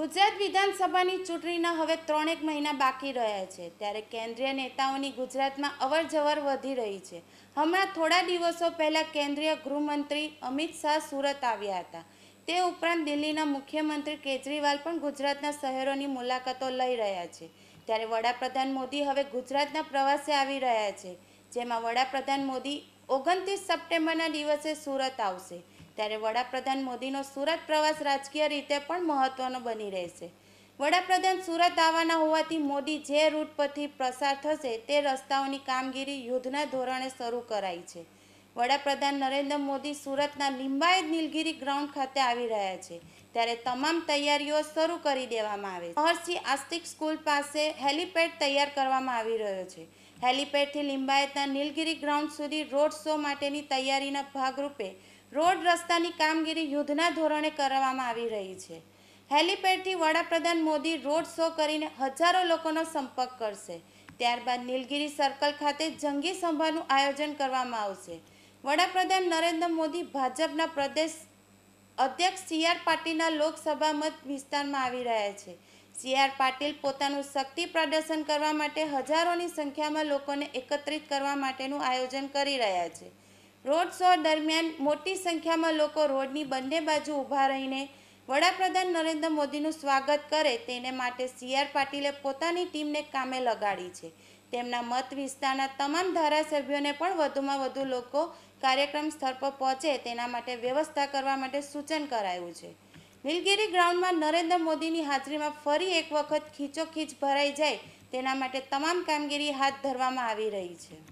ગુજરાત વિધાનસભાની ચૂંટણીના હવે ત્રણેક મહિના બાકી રહ્યા છે ત્યારે કેન્દ્રીય નેતાઓની ગુજરાતમાં અવરજવર વધી રહી છે હમણાં થોડા દિવસો પહેલાં કેન્દ્રીય ગૃહમંત્રી અમિત શાહ સુરત આવ્યા હતા તે ઉપરાંત દિલ્હીના મુખ્યમંત્રી કેજરીવાલ પણ ગુજરાતના શહેરોની મુલાકાતો લઈ રહ્યા છે ત્યારે વડાપ્રધાન મોદી હવે ગુજરાતના પ્રવાસે આવી રહ્યા છે જેમાં વડાપ્રધાન મોદી ઓગણત્રીસ સપ્ટેમ્બરના દિવસે સુરત આવશે ત્યારે વડાપ્રધાન મોદીનો સુરત પ્રવાસ રાજકીય રીતે પણ મહત્વનો બની રહેશે વડાપ્રધાન સુરત આવવાના હોવાથી મોદી જે રૂટ પરથી પ્રસાર થશે તે રસ્તાઓની કામગીરી યુદ્ધના ધોરણે શરૂ કરાઈ છે વડાપ્રધાન નરેન્દ્ર મોદી સુરતના લિંબાયત નીલગીરી ગ્રાઉન્ડ ખાતે આવી રહ્યા છે ત્યારે તમામ તૈયારીઓ શરૂ કરી દેવામાં આવે છે મહર્ષિ આસ્તિક સ્કૂલ પાસે હેલિપેડ તૈયાર કરવામાં આવી રહ્યો છે હેલીપેડથી લિંબાયતના નીલગિરી ગ્રાઉન્ડ સુધી રોડ શો માટેની તૈયારીના ભાગરૂપે રોડ રસ્તાની કામગીરી યુદ્ધના ધોરણે કરવામાં આવી રહી છે હેલીપેડથી વડાપ્રધાન મોદી રોડ શો કરીને હજારો લોકોનો સંપર્ક કરશે ત્યારબાદ નીલગિરી સર્કલ ખાતે જંગી સભાનું આયોજન કરવામાં આવશે વડાપ્રધાન નરેન્દ્ર મોદી ભાજપના પ્રદેશ અધ્યક્ષ સી આર પાટીલના લોકસભા મત વિસ્તારમાં આવી રહ્યા છે સીઆર પાટીલ પોતાનું શક્તિ પ્રદર્શન કરવા માટે હજારોની સંખ્યામાં લોકોને એકત્રિત કરવા માટેનું આયોજન કરી રહ્યા છે રોડ શો દરમિયાન મોટી સંખ્યામાં લોકો રોડની બંને બાજુ ઊભા રહીને વડાપ્રધાન નરેન્દ્ર મોદીનું સ્વાગત કરે તેને માટે સીઆર પાટીલે પોતાની ટીમને કામે લગાડી છે તેમના મત વિસ્તારના તમામ ધારાસભ્યોને પણ વધુમાં વધુ લોકો કાર્યક્રમ સ્થળ પર પહોંચે તેના માટે વ્યવસ્થા કરવા માટે સૂચન કરાયું છે નીલગીરી ગ્રાઉન્ડમાં નરેન્દ્ર મોદીની હાજરીમાં ફરી એક વખત ખીચોખીચ ભરાઈ જાય તેના માટે તમામ કામગીરી હાથ ધરવામાં આવી રહી છે